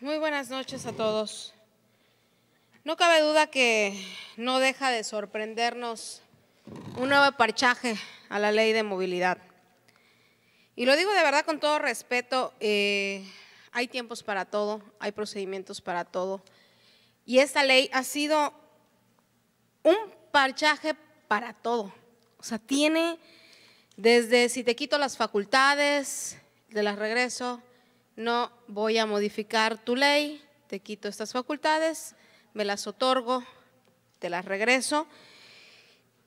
Muy buenas noches a todos. No cabe duda que no deja de sorprendernos un nuevo parchaje a la ley de movilidad. Y lo digo de verdad con todo respeto, eh, hay tiempos para todo, hay procedimientos para todo. Y esta ley ha sido un parchaje para todo. O sea, tiene desde si te quito las facultades, de las regreso, no voy a modificar tu ley, te quito estas facultades, me las otorgo, te las regreso.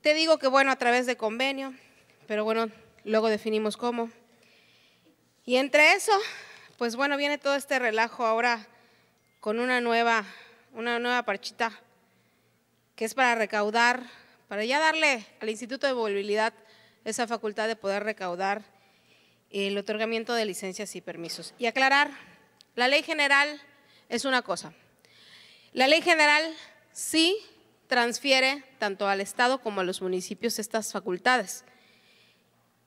Te digo que bueno, a través de convenio, pero bueno, luego definimos cómo. Y entre eso, pues bueno, viene todo este relajo ahora con una nueva, una nueva parchita que es para recaudar, para ya darle al Instituto de Movilidad esa facultad de poder recaudar el otorgamiento de licencias y permisos. Y aclarar, la ley general es una cosa. La ley general sí transfiere tanto al Estado como a los municipios estas facultades.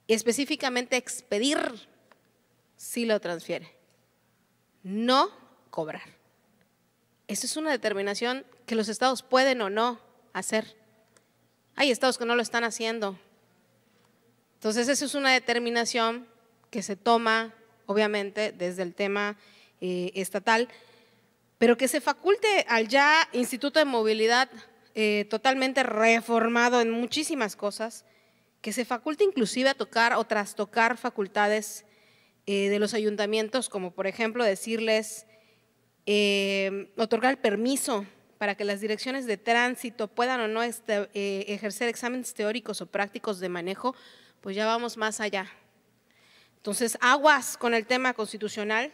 específicamente expedir sí lo transfiere, no cobrar. Esa es una determinación que los estados pueden o no hacer. Hay estados que no lo están haciendo. Entonces, esa es una determinación que se toma, obviamente, desde el tema eh, estatal, pero que se faculte al ya Instituto de Movilidad eh, totalmente reformado en muchísimas cosas, que se faculte inclusive a tocar o trastocar facultades eh, de los ayuntamientos, como por ejemplo decirles, otorgar permiso para que las direcciones de tránsito puedan o no este, ejercer exámenes teóricos o prácticos de manejo, pues ya vamos más allá. Entonces, aguas con el tema constitucional.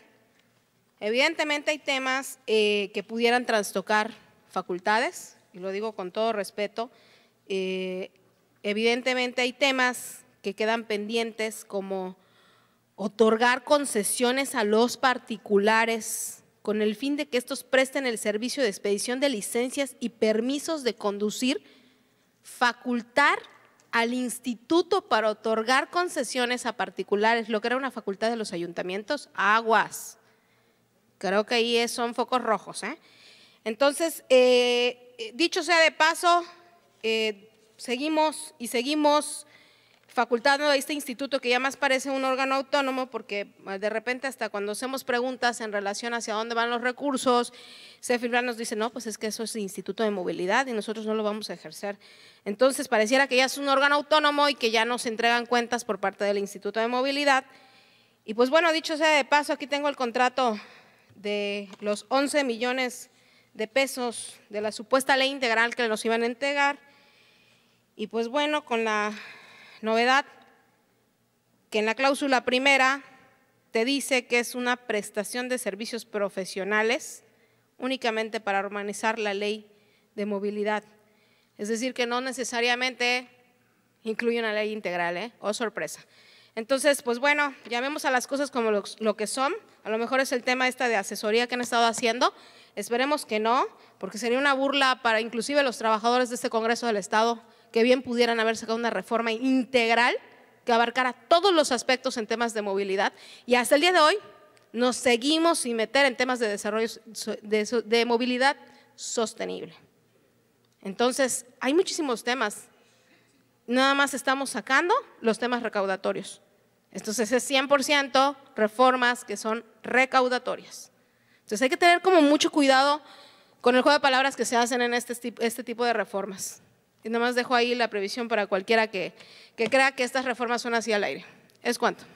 Evidentemente hay temas eh, que pudieran trastocar facultades, y lo digo con todo respeto. Eh, evidentemente hay temas que quedan pendientes como otorgar concesiones a los particulares con el fin de que estos presten el servicio de expedición de licencias y permisos de conducir, facultar al instituto para otorgar concesiones a particulares, lo que era una facultad de los ayuntamientos, aguas. Creo que ahí son focos rojos. ¿eh? Entonces, eh, dicho sea de paso, eh, seguimos y seguimos facultad de este instituto que ya más parece un órgano autónomo porque eh, de repente hasta cuando hacemos preguntas en relación hacia dónde van los recursos, Cefibra nos dice, no, pues es que eso es el Instituto de Movilidad y nosotros no lo vamos a ejercer. Entonces pareciera que ya es un órgano autónomo y que ya nos entregan cuentas por parte del Instituto de Movilidad. Y pues bueno, dicho sea de paso, aquí tengo el contrato de los 11 millones de pesos de la supuesta ley integral que nos iban a entregar. Y pues bueno, con la Novedad, que en la cláusula primera te dice que es una prestación de servicios profesionales únicamente para armonizar la ley de movilidad. Es decir, que no necesariamente incluye una ley integral, ¿eh? O oh, sorpresa. Entonces, pues bueno, llamemos a las cosas como lo, lo, que son. A lo mejor es el tema esta de asesoría que han estado haciendo. Esperemos que no, porque sería una burla para inclusive los trabajadores de este Congreso del Estado que bien pudieran haber sacado una reforma integral que abarcara todos los aspectos en temas de movilidad. Y hasta el día de hoy nos seguimos sin meter en temas de desarrollo de, movilidad sostenible. Entonces, hay muchísimos temas. Nada más estamos sacando los temas recaudatorios. Entonces es 100% reformas que son recaudatorias. Entonces hay que tener como mucho cuidado con el juego de palabras que se hacen en este, este tipo de reformas. Y nada más dejo ahí la previsión para cualquiera que, que crea que estas reformas son así al aire. ¿Es cuánto?